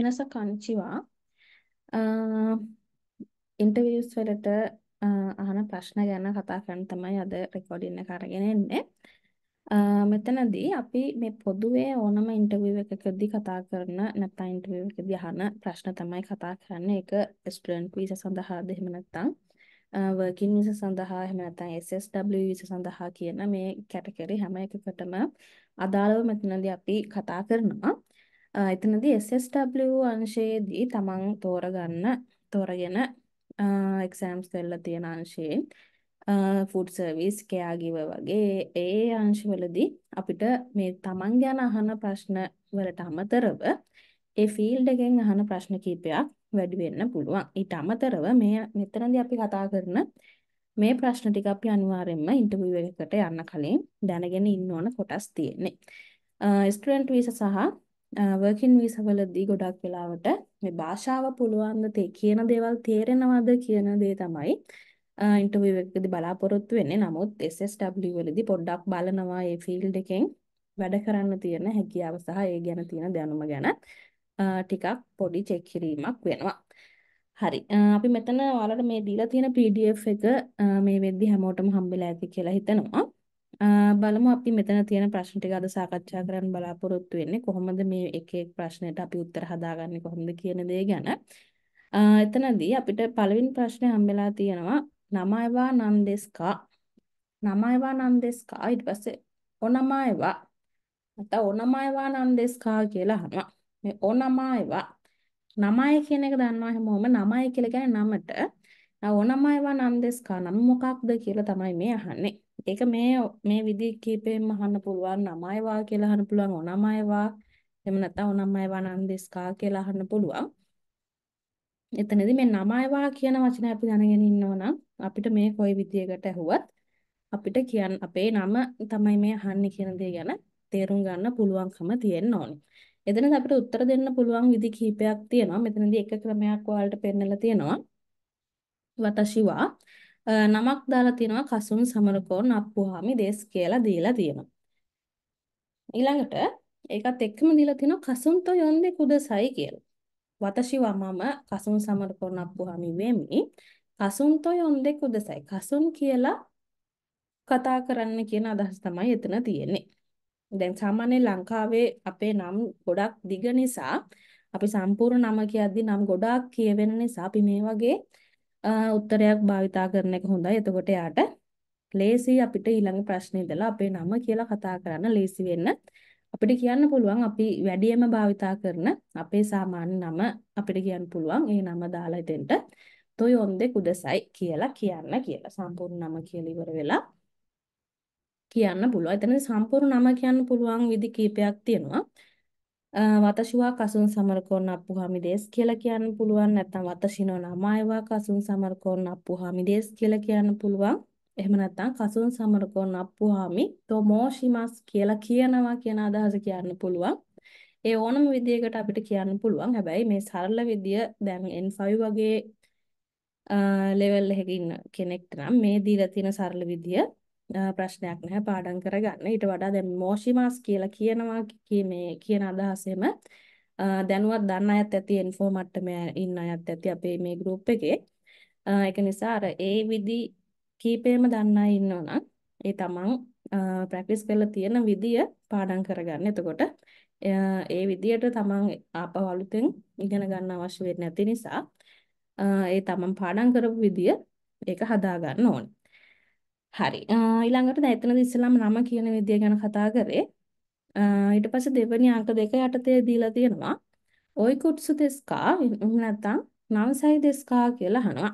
මිනස කංචිවා interviews වලට අහන ප්‍රශ්න ගැන කතා කරන්න තමයි අද රෙකෝඩින් එක අරගෙන එන්නේ. මෙතනදී අපි මේ පොදුවේ ඕනම ඉන්ටර්විව් එකකදී කතා කරන නැත්නම් ඉන්ටර්විව් එකදී අහන ප්‍රශ්න තමයි කතා කරන්නේ. ඒක ස්ටුඩන්ට් වීසා සඳහාද එහෙම නැත්නම් වර්කින් වීසා සඳහා එහෙම නැත්නම් SSW වීසා සඳහා කියන මේ කැටගරි හැම එකකටම අදාළව මෙතනදී අපි කතා කරනවා. එතනදී SSW අංශයේදී තමන් තෝරගන්න තෝරගෙන එක්සෑම්ස් කරලා තියෙන අංශයෙන් ෆුඩ් සර්විස් කෙයා ගිව වගේ ඒ අංශවලදී අපිට මේ තමන් ගැන අහන ප්‍රශ්න වලට අමතරව ඒ ෆීල්ඩ් එකෙන් අහන ප්‍රශ්න කීපයක් වැඩි වෙන්න පුළුවන්. ඊට අමතරව මේ මෙතනදී අපි කතා කරන මේ ප්‍රශ්න ටික අපි අනිවාර්යයෙන්ම ඉන්ටර්විව් එකකට යන්න කලින් දැනගෙන ඉන්න ඕන කොටස් තියෙන්නේ. ස්ටුඩන්ට් වීසා සහ වර්කින් වීසා වලදී ගොඩක් වෙලාවට මේ භාෂාව පුළුවන් ද කියන දේවල් තේරෙනවද කියන දේ තමයි ඉන්ටර්විව් එකකදී බලාපොරොත්තු වෙන්නේ. නමුත් SSW වලදී පොඩ්ඩක් බලනවා මේ ෆීල්ඩ් එකෙන් වැඩ කරන්න තියෙන හැකියාව සහ ඒ ගැන තියෙන දැනුම ගැන ටිකක් පොඩි චෙක් කිරීමක් වෙනවා. හරි. අපි මෙතන ඔයාලට මේ දීලා තියෙන PDF එක මේ වෙද්දි හැමෝටම හම්බෙලා ඇති කියලා හිතනවා. බලමු අපි මෙතන තියෙන ප්‍රශ්න ටික අද සාකච්ඡා කරන්න බලාපොරොත්තු වෙන්නේ කොහොමද මේ එක එක් ප්‍රශ්නයට අපි උත්තර හදාගන්නේ කොහොමද කියන දේ ගැන. එතනදී අපිට පළවෙනි ප්‍රශ්නේ හම්බෙලා තියෙනවා නමයිවා නන්දෙස්කා නමයිවා නන්දෙස්කා ඊට පස්සේ ඔනමයිවා නැත්නම් ඔනමයිවා නන්දෙස්කා කියලා අහනවා. මේ ඔනමයිවා නමයි කියන එක දන්නවා හැමෝම නමයි කියලා කියන්නේ නමට. ඔනමයිවා නන්දෙස්කා නම් මොකක්ද කියලා තමයි මේ අහන්නේ. ඒක මේ මේ විදි කීපෙම අහන්න පුළුවන් නමයිවා කියලා අහන්න පුළුවන් ඔනමයිවා එහෙම නැත්නම් ඔනමයිවා නන්දිස්කා කියලා අහන්න පුළුවන්. එතනදී මේ නමයිවා කියන වචනේ අපි දැනගෙන ඉන්නවා නම් අපිට මේ කොයි විදියකට ඇහුවත් අපිට කියන්න අපේ නම තමයි මේ අහන්නේ කියන දේ ගැන තේරුම් ගන්න පුළුවන්කම තියෙන්න ඕනේ. එතනදී අපිට උත්තර දෙන්න පුළුවන් විදි කීපයක් තියෙනවා. මෙතනදී එක ක්‍රමයක් ඔයාලට පෙන්නලා තියෙනවා. වතශිවා නමක් දාලා තියෙනවා කසුන් සමරකෝන් අප්පුහාමි දේශ කියලා දීලා තියෙනවා. ඊළඟට ඒකත් එක්කම දීලා තියෙනවා කසුන්තෝ යොන්දේ කුදසයි කියලා. වතශිව මම කසුන් සමරකෝන් අප්පුහාමි වෙමි. කසුන්තෝ යොන්දේ කුදසයි. කසුන් කියලා කතා කරන්න කියන අදහස තමයි එතන තියෙන්නේ. දැන් සාමාන්‍ය ලංකාවේ අපේ නම් ගොඩක් දිග නිසා අපි සම්පූර්ණ නම කියද්දි නම් ගොඩාක් කියවෙන නිසා අපි මේ වගේ උත්තරයක් භාවිතා කරන එක හොඳයි. එතකොට යාට ලේසි අපිට ඊළඟ ප්‍රශ්නේ ඉඳලා අපේ නම කියලා කතා කරන්න ලේසි වෙන්න අපිට කියන්න පුළුවන් අපි වැඩියෙන්ම භාවිතා කරන අපේ සාමාන්‍ය නම අපිට කියන්න පුළුවන්. ඒ නම දාලා එතෙන්ට තොයොන්දේ කුදසයි කියලා කියන්න කියලා. සම්පූර්ණ නම කියලා ඉවර වෙලා කියන්න පුළුවන්. එතන සම්පූර්ණ නම කියන්න පුළුවන් විදි කීපයක් තියෙනවා. වතශිවා කසුන් සමරකෝන් අප්පුහාමි දේස් කියලා කියන්න පුළුවන් නැත්නම් වතශිනෝ නමායවා කසුන් සමරකෝන් අප්පුහාමි දේස් කියලා කියන්න පුළුවන් එහෙම නැත්නම් කසුන් සමරකෝන් අප්පුහාමි තොමෝෂිමස් කියලා කියනවා කියන අදහස කියන්න පුළුවන් ඒ ඕනම විදියකට අපිට කියන්න පුළුවන් හැබැයි මේ සරල විදිය දැන් N5 වගේ ලෙවල් එකක ඉන්න කෙනෙක්ට නම් මේ දීලා තියෙන සරල විදිය ප්‍රශ්නයක් නැහැ පාඩම් කරගන්න. ඊට වඩා දැන් මොෂිමාස් කියලා කියනවා මේ කියන අදහසෙම දැනුවත් දන්න අයත් ඇති ඉන්ෆෝ මට්ටමේ ඉන්න අයත් ඇති අපේ මේ ගෲප් එකේ. ඒක නිසා අර ඒ විදි කීපෙම දන්න අය ඉන්නවනම් ඒ තමන් ප්‍රැක්ටිස් කරලා තියෙන විදිය පාඩම් කරගන්න. එතකොට ඒ විදියට තමන් ආපහු අලුතෙන් ඉගෙන ගන්න අවශ්‍ය වෙන්නේ නැති නිසා ඒ තමන් පාඩම් කරපු විදිය ඒක හදා ගන්න ඕනේ. හරි. ඊළඟට දැන් එතනදී ඉස්සෙල්ලාම නම කියන විදිය ගැන කතා කරේ. ඊට පස්සේ දෙවෙනි අංක දෙක යටතේ දීලා තියෙනවා. ඔයිකුට්සු දෙස්කා එහෙම නැත්නම් නන්සයි දෙස්කා කියලා අහනවා.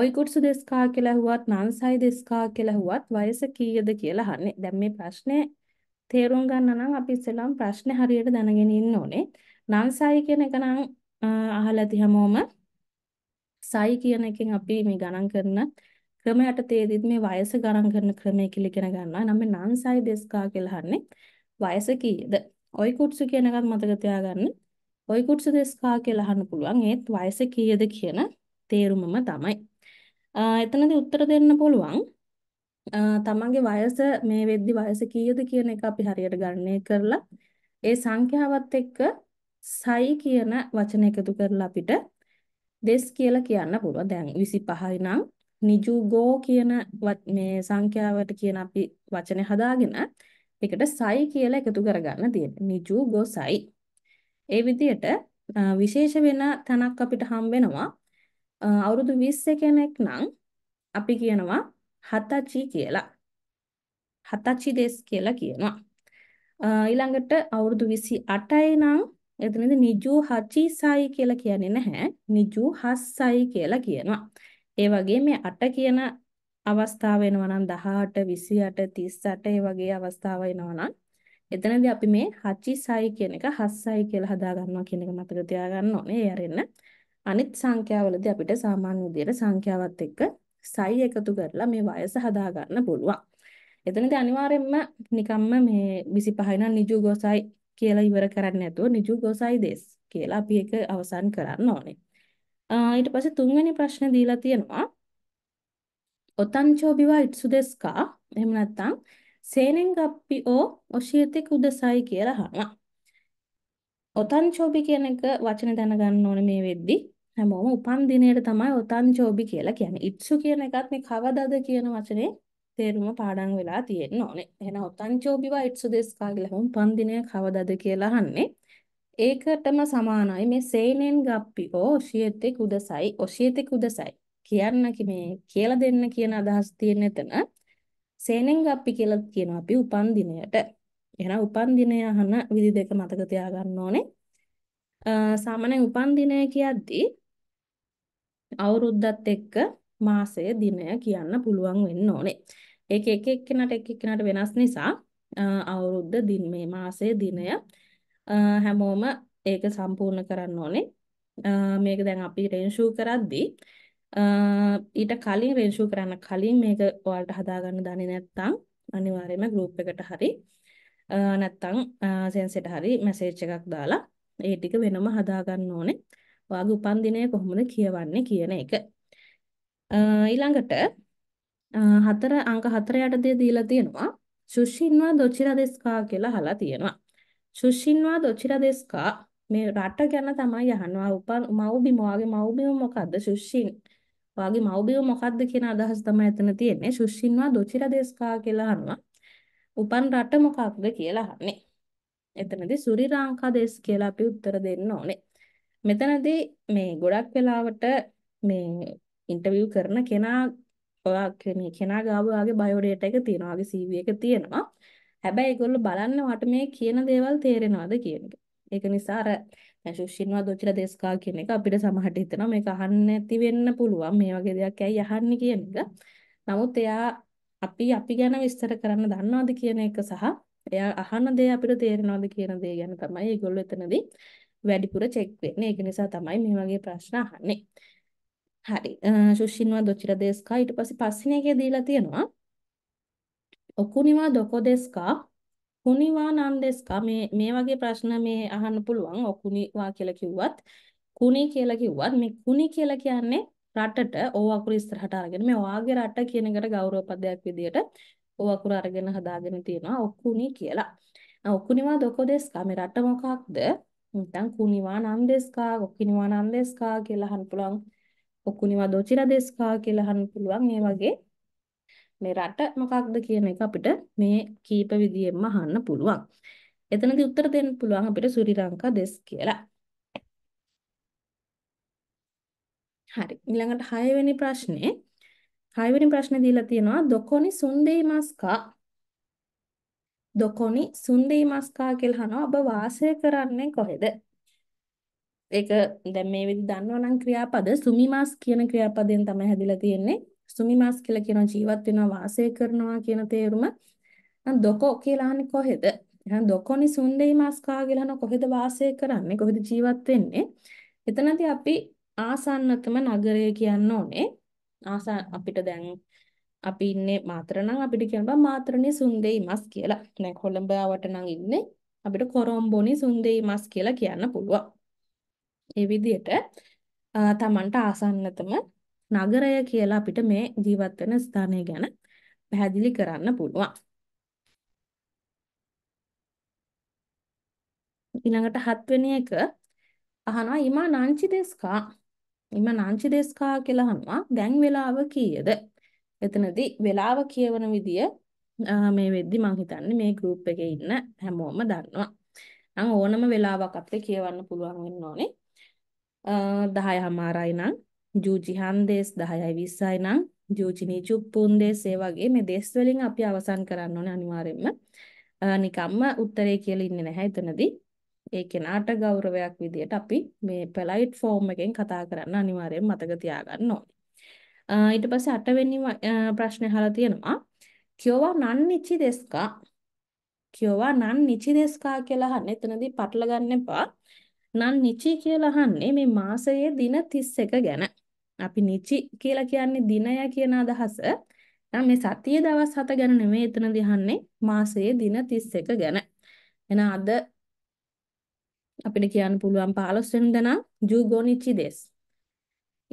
ඔයිකුට්සු දෙස්කා කියලා හුවත් නන්සයි දෙස්කා කියලා හුවත් වයස කීයද කියලා අහන්නේ. දැන් මේ ප්‍රශ්නේ තේරුම් ගන්න නම් අපි ඉස්සෙල්ලාම ප්‍රශ්නේ හරියට දැනගෙන ඉන්න ඕනේ. නන්සයි කියන එක නම් අහලා තියමෝම සයි කියන එකෙන් අපි මේ ගණන් කරන ක්‍රම යටතේදීත් මේ වයස ගණන් කරන ක්‍රමය කියලා ඉගෙන ගන්නවා. නම් මේ නන්සයි දෙස්කා කියලා අහන්නේ වයස කීයද? ඔයි කුට්සු කියන එකත් මතක තියාගන්න. ඔයි කුට්සු දෙස්කා කියලා අහන්න පුළුවන්. ඒත් වයස කීයද කියන තේරුමම තමයි. එතනදී උත්තර දෙන්න පුළුවන්. තමන්ගේ වයස මේ වෙද්දි වයස කීයද කියන එක අපි හරියට ගණනය කරලා ඒ සංඛ්‍යාවත් එක්ක සයි කියන වචන එකතු කරලා අපිට දෙස් කියලා කියන්න පුළුවන්. දැන් 25 නම් නිජුගෝ කියන මේ සංඛ්‍යාවට කියන අපි වචනේ හදාගෙන ඒකට සයි කියලා එකතු කරගන්න තියෙනවා. නිජුගෝ සයි. ඒ විදිහට විශේෂ වෙන තැනක් අපිට හම් වෙනවා. අවුරුදු 20 කෙනෙක් නම් අපි කියනවා හතචි කියලා. හතචි දෙස් කියලා කියනවා. ඊළඟට අවුරුදු 28යි නම් එතනදී නිජු හචි සයි කියලා කියන්නේ නැහැ. නිජු හස්සයි කියලා කියනවා. ඒ වගේ මේ 8 කියන අවස්ථාව එනවා නම් 18 28 38 ඒ වගේ අවස්ථාව එනවා නම් එතනදී අපි මේ හචිසයි කියන එක හස්සයි කියලා හදා ගන්නවා කියන එක මතක තියාගන්න ඕනේ. ඒ අරින්න අනිත් සංඛ්‍යාවලදී අපිට සාමාන්‍ය විදිහට සංඛ්‍යාවත් එක්ක සයි එකතු කරලා මේ වයස හදා ගන්න පුළුවන්. එතනදී අනිවාර්යයෙන්ම නිකම්ම මේ 25 නම් නිජු ගොසයි කියලා ඉවර කරන්නේ නැතුව නිජු ගොසයි දෙස් කියලා අපි ඒක අවසන් කරන්න ඕනේ. ඊට පස්සේ තුන්වෙනි ප්‍රශ්නේ දීලා තියෙනවා ඔතන්චෝ බිවා ඉත්සුදෙස්කා එහෙම නැත්නම් සේනෙන්ගප්පි ඕ ඔෂියතේ කුදසයි කියලා අහනවා ඔතන්චෝබි කියන එක වචනේ දැනගන්න ඕනේ මේ වෙද්දි හැමෝම උපන් දිනේට තමයි ඔතන්චෝබි කියලා කියන්නේ ඉත්සු කියන එකත් මේ කවදද කියන වචනේ තේරුම පාඩම් වෙලා තියෙන්න ඕනේ එහෙනම් ඔතන්චෝබිවා ඉත්සුදෙස්කා කියලා හැමෝම උපන් දිනේ කවදද කියලා අහන්නේ ඒකටම සමානයි මේ සේනෙන් ගප්පි ඕෂියතේ කුදසයි ඕෂියතේ කුදසයි කියන්න මේ කියලා දෙන්න කියන අදහස් තියෙන එතන සේනෙන් ගප්පි කියලා කියනවා අපි උපන් දිනයට. එහෙනම් උපන් දිනය අහන විදි දෙක මතක තියාගන්න ඕනේ. සාමාන්‍යයෙන් උපන් දිනය කියද්දී අවුරුද්දත් එක්ක මාසය දිනය කියන්න පුළුවන් වෙන්න ඕනේ. ඒක එක එක්කෙනාට එක එක්කෙනාට වෙනස් නිසා අවුරුද්ද දින මේ මාසය දිනය හැමෝම ඒක සම්පූර්ණ කරන්න ඕනේ. මේක දැන් අපි රෙන්ෂූ කරද්දී ඊට කලින් රෙන්ෂූ කරන්න කලින් මේක ඔයාලට හදාගන්න දන්නේ නැත්නම් අනිවාර්යයෙන්ම group එකට හරි නැත්නම් සෙන්සෙට හරි මැසේජ් එකක් දාලා ඒ ටික වෙනම හදාගන්න ඕනේ. ඔයාගේ උපන්දිනය කොහොමද කියවන්නේ කියන එක. ඊළඟට හතර අංක හතර යටදී දීලා තියෙනවා සුෂින්වා දොචිරා දෙස්කා කියලා අහලා තියෙනවා. සුෂින්වා දොචිරා දෙස්කා මේ රට ගැන තමයි අහනවා උපන් මව්බිම වාගේ මව්බිම මොකද්ද සුෂින් වාගේ මව්බිම මොකද්ද කියන අදහස තමයි එතන තියෙන්නේ සුෂින්වා දොචිරා දෙස්කා කියලා අහනවා උපන් රට මොකක්ද කියලා අහන්නේ එතනදී සුරි ලංකා දෙස් කියලා අපි උත්තර දෙන්න ඕනේ මෙතනදී මේ ගොඩක් වෙලාවට මේ ඉන්ටර්විව් කරන කෙනා ඔයා මේ කෙනා ගාව ඔයාගේ බයෝඩේටා එක තියෙනවා ඔයාගේ CV එක තියෙනවා හැබැයි ඒගොල්ලෝ බලන්න මට මේ කියන දේවල් තේරෙනවද කියන එක. ඒක නිසා අර දැන් සුෂින්වා දොචිලා දේශකා කියන එක අපිට සමහරට හිතෙනවා මේක අහන්න නැති වෙන්න පුළුවන් මේ වගේ දෙයක් ඇයි අහන්නේ කියන එක. නමුත් එයා අපි අපි ගැන විස්තර කරන්න දන්නවද කියන එක සහ එයා අහන දේ අපිට තේරෙනවද කියන දේ ගැන තමයි ඒගොල්ලෝ එතනදී වැඩිපුර චෙක් වෙන්නේ. ඒක නිසා තමයි මේ වගේ ප්‍රශ්න අහන්නේ. හරි. සුෂින්වා දොචිලා දේශකා ඊට පස්සේ පස්සිනේකේ දීලා තියෙනවා ඔකුනිවා දොකෝ දෙස්කා කුනිවා නම් දෙස්කා මේ මේ වගේ ප්‍රශ්න මේ අහන්න පුළුවන් ඔකුනිවා කියලා කිව්වත් කුනි කියලා කිව්වත් මේ කුනි කියලා කියන්නේ රටට ඕ අකුර ඉස්සරහට අරගෙන මේ ඔයාගේ රට කියන එකට ගෞරව පදයක් විදියට ඕ අකුර අරගෙන හදාගෙන තියෙනවා ඔකුනි කියලා. ඔකුනිවා දොකෝ දෙස්කා මේ රට මොකක්ද? නැත්නම් කුනිවා නම් දෙස්කා ඔකුනිවා නම් දෙස්කා කියලා අහන්න පුළුවන්. ඔකුනිවා දොචිර දෙස්කා කියලා අහන්න පුළුවන්. මේ වගේ මේ රට මොකක්ද කියන එක අපිට මේ කීප විදියෙන්ම අහන්න පුළුවන්. එතනදී උත්තර දෙන්න පුළුවන් අපිට ශ්‍රී ලංකා දෙස් කියලා. හරි. ඊළඟට 6 වෙනි ප්‍රශ්නේ. 6 වෙනි ප්‍රශ්නේ දීලා තියෙනවා දොකොනි සුන්දේයිමස්කා දොකොනි සුන්දේයිමස්කා කියලා අහනවා ඔබ වාසය කරන්නේ කොහෙද? ඒක දැන් මේ විදිහ දන්නවනම් ක්‍රියාපද සුමිමාස් කියන ක්‍රියාපදයෙන් තමයි හැදිලා තියෙන්නේ. සුමිමාස් කියලා කියන ජීවත් වෙනවා වාසය කරනවා කියන තේරුම දොකෝ කියලා අහන්නේ කොහෙද? එහෙනම් දොකොනි සුන්දේයි මාස් කා කියලා අහන කොහෙද වාසය කරන්නේ? කොහෙද ජීවත් වෙන්නේ? එතනදී අපි ආසන්නතම නගරය කියන්න ඕනේ. ආසා අපිට දැන් අපි ඉන්නේ මාතර නම් අපිට කියන්න බෑ මාතරනේ සුන්දේයි මාස් කියලා. දැන් කොළඹවට නම් ඉන්නේ අපිට කොරොම්බෝනි සුන්දේයි මාස් කියලා කියන්න පුළුවන්. ඒ විදිහට තමන්ට ආසන්නතම නගරය කියලා අපිට මේ ජීවත් වෙන ස්ථානය ගැන පැහැදිලි කරන්න පුළුවන්. ඊළඟට හත්වෙනි එක අහනවා ඉමා නංචි දෙස්කා ඉම නංචි දෙස්කා කියලා අහනවා දැන් වෙලාව කීයද? එතනදී වෙලාව කියවන විදිය මේ වෙද්දි මං හිතන්නේ මේ group එකේ ඉන්න හැමෝම දන්නවා. නම් ඕනම වෙලාවක අපිට කියවන්න පුළුවන් වෙන්න ඕනේ. 10:00 හමාරයි නම් ජූජි හන්දේස් 10යි 20යි නම් ජූජිනී චුප්පුන්දේස් ඒ වගේ මේ දේස් වලින් අපි අවසන් කරන්න ඕනේ අනිවාර්යයෙන්ම. නිකම්ම උත්තරේ කියලා ඉන්නේ නැහැ එතනදී. ඒ කෙනාට ගෞරවයක් විදියට අපි මේ පොලයිට් ෆෝම් එකෙන් කතා කරන්න අනිවාර්යයෙන් මතක තියාගන්න ඕනේ. ඊට පස්සේ අටවෙනි ප්‍රශ්නේ අහලා තියෙනවා. කියෝවා නන් නිචි දෙස්කා කියෝවා නන් නිචි දෙස්කා කියලා අහන්න එතනදී පටලගන්න එපා. නන් නිචි කියලා අහන්නේ මේ මාසයේ දින 31 ගැන. අපි නිචි කියලා කියන්නේ දිනය කියන අදහස. එහෙනම් මේ සතියේ දවස් 7 ගැන නෙමෙයි එතනදී අහන්නේ මාසයේ දින 31 ගැන. එහෙනම් අද අපිට කියන්න පුළුවන් 15 වෙනිදා නම් ජූගෝනිචි දේශ.